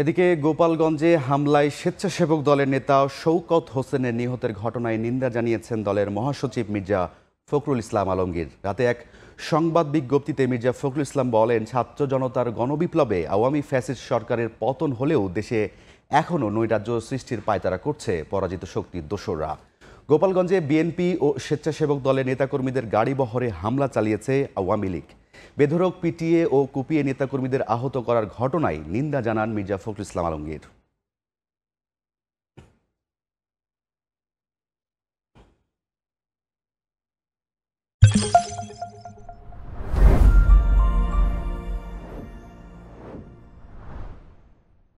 এদিকে গোপালগঞ্জে হামলায় স্বেচ্ছাসেবক দলের নেতা শৌকত হোসেনের নিহতের ঘটনায় নিন্দা জানিয়েছেন দলের মহাসচিব মির্জা ফখরুল ইসলাম আলমগীর রাতে এক সংবাদ বিজ্ঞপ্তিতে মির্জা ফখরুল ইসলাম বলেন ছাত্র জনতার গণবিপ্লবে আওয়ামী ফ্যাসিস্ট সরকারের পতন হলেও দেশে এখনও নৈরাজ্য সৃষ্টির পায়তারা করছে পরাজিত শক্তির দোসররা গোপালগঞ্জে বিএনপি ও স্বেচ্ছাসেবক দলের নেতাকর্মীদের গাড়ি বহরে হামলা চালিয়েছে আওয়ামী লীগ বেধরক পিটিয়ে ও কুপিয়ে নেতাকর্মীদের আহত করার ঘটনায় নিন্দা জানান মির্জা ফখরুল ইসলাম আলমগীর